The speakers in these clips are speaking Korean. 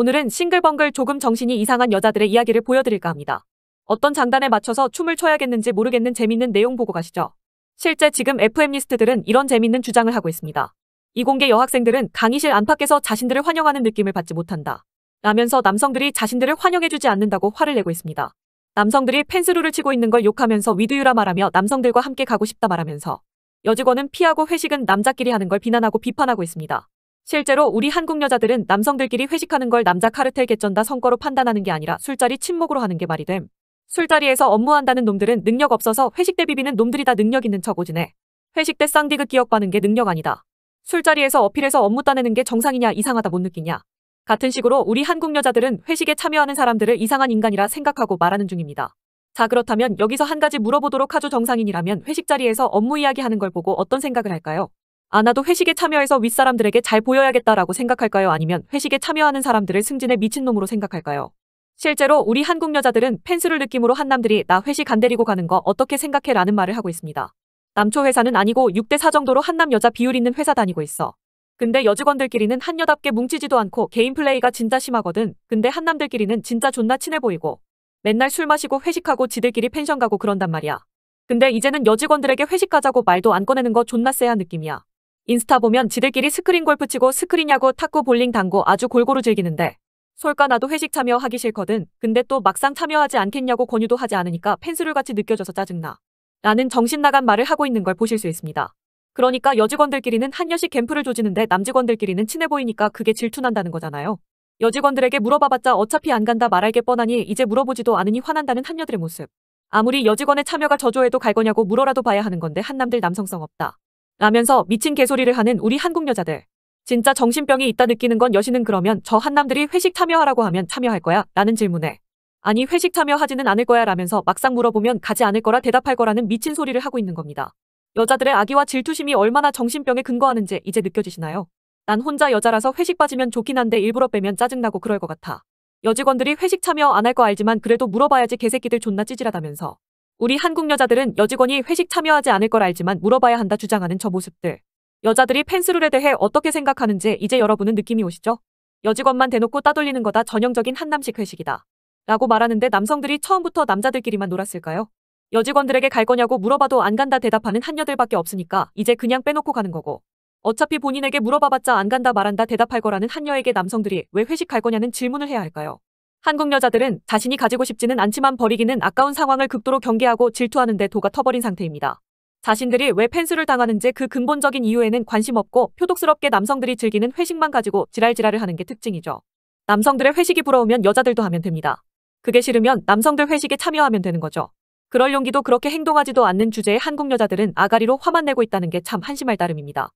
오늘은 싱글벙글 조금 정신이 이상한 여자들의 이야기를 보여드릴까 합니다. 어떤 장단에 맞춰서 춤을 춰야겠는지 모르겠는 재밌는 내용 보고 가시죠. 실제 지금 FM리스트들은 이런 재밌는 주장을 하고 있습니다. 이공계 여학생들은 강의실 안팎에서 자신들을 환영하는 느낌을 받지 못한다. 라면서 남성들이 자신들을 환영해주지 않는다고 화를 내고 있습니다. 남성들이 펜스루를 치고 있는 걸 욕하면서 위드유라 말하며 남성들과 함께 가고 싶다 말하면서 여직원은 피하고 회식은 남자끼리 하는 걸 비난하고 비판하고 있습니다. 실제로 우리 한국 여자들은 남성들끼리 회식하는 걸 남자 카르텔 개쩐다 성과로 판단하는 게 아니라 술자리 침묵으로 하는 게 말이 됨. 술자리에서 업무한다는 놈들은 능력 없어서 회식 때 비비는 놈들이다 능력 있는 척 오지네. 회식 때 쌍디귿 기억 받는게 능력 아니다. 술자리에서 어필해서 업무 따내는 게 정상이냐 이상하다 못 느끼냐. 같은 식으로 우리 한국 여자들은 회식에 참여하는 사람들을 이상한 인간이라 생각하고 말하는 중입니다. 자 그렇다면 여기서 한 가지 물어보도록 하죠 정상인이라면 회식 자리에서 업무 이야기하는 걸 보고 어떤 생각을 할까요? 아나도 회식에 참여해서 윗사람들에게 잘 보여야겠다라고 생각할까요? 아니면 회식에 참여하는 사람들을 승진의 미친놈으로 생각할까요? 실제로 우리 한국 여자들은 펜스를 느낌으로 한남들이 나 회식 안 데리고 가는 거 어떻게 생각해? 라는 말을 하고 있습니다. 남초 회사는 아니고 6대4 정도로 한남 여자 비율 있는 회사 다니고 있어. 근데 여직원들끼리는 한여답게 뭉치지도 않고 개인 플레이가 진짜 심하거든. 근데 한남들끼리는 진짜 존나 친해 보이고 맨날 술 마시고 회식하고 지들끼리 펜션 가고 그런단 말이야. 근데 이제는 여직원들에게 회식 가자고 말도 안 꺼내는 거 존나 쎄한 느낌이야. 인스타 보면 지들끼리 스크린 골프 치고 스크린 야구 탁구 볼링 당구 아주 골고루 즐기는데 솔까 나도 회식 참여하기 싫거든. 근데 또 막상 참여하지 않겠냐고 권유도 하지 않으니까 펜스를 같이 느껴져서 짜증나. 라는 정신나간 말을 하고 있는 걸 보실 수 있습니다. 그러니까 여직원들끼리는 한여식 캠프를 조지는데 남직원들끼리는 친해 보이니까 그게 질투난다는 거잖아요. 여직원들에게 물어봐봤자 어차피 안 간다 말할 게 뻔하니 이제 물어보지도 않으니 화난다는 한녀들의 모습. 아무리 여직원의 참여가 저조해도 갈 거냐고 물어라도 봐야 하는 건데 한남들 남성성 없다. 라면서 미친 개소리를 하는 우리 한국 여자들. 진짜 정신병이 있다 느끼는 건 여신은 그러면 저 한남들이 회식 참여하라고 하면 참여할 거야? 라는 질문에 아니 회식 참여하지는 않을 거야 라면서 막상 물어보면 가지 않을 거라 대답할 거라는 미친 소리를 하고 있는 겁니다. 여자들의 아기와 질투심이 얼마나 정신병에 근거하는지 이제 느껴지시나요? 난 혼자 여자라서 회식 빠지면 좋긴 한데 일부러 빼면 짜증나고 그럴 것 같아. 여직원들이 회식 참여 안 할 거 알지만 그래도 물어봐야지 개새끼들 존나 찌질하다면서. 우리 한국 여자들은 여직원이 회식 참여하지 않을 걸 알지만 물어봐야 한다 주장하는 저 모습들. 여자들이 펜스룰에 대해 어떻게 생각하는지 이제 여러분은 느낌이 오시죠? 여직원만 대놓고 따돌리는 거다 전형적인 한남식 회식이다. 라고 말하는데 남성들이 처음부터 남자들끼리만 놀았을까요? 여직원들에게 갈 거냐고 물어봐도 안 간다 대답하는 한녀들밖에 없으니까 이제 그냥 빼놓고 가는 거고. 어차피 본인에게 물어봐봤자 안 간다 말한다 대답할 거라는 한녀에게 남성들이 왜 회식 갈 거냐는 질문을 해야 할까요? 한국 여자들은 자신이 가지고 싶지는 않지만 버리기는 아까운 상황을 극도로 경계하고 질투하는 데 도가 터버린 상태입니다. 자신들이 왜 펜스를 당하는지 그 근본적인 이유에는 관심 없고 표독스럽게 남성들이 즐기는 회식만 가지고 지랄지랄을 하는 게 특징이죠. 남성들의 회식이 부러우면 여자들도 하면 됩니다. 그게 싫으면 남성들 회식에 참여하면 되는 거죠. 그럴 용기도 그렇게 행동하지도 않는 주제에 한국 여자들은 아가리로 화만 내고 있다는 게 참 한심할 따름입니다.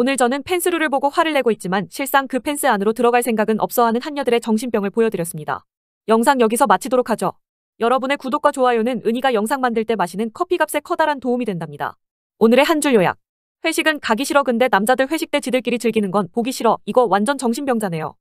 오늘 저는 펜스루를 보고 화를 내고 있지만 실상 그 펜스 안으로 들어갈 생각은 없어 하는 한녀들의 정신병을 보여드렸습니다. 영상 여기서 마치도록 하죠. 여러분의 구독과 좋아요는 은희가 영상 만들 때 마시는 커피값에 커다란 도움이 된답니다. 오늘의 한 줄 요약. 회식은 가기 싫어 근데 남자들 회식 때 지들끼리 즐기는 건 보기 싫어 이거 완전 정신병자네요.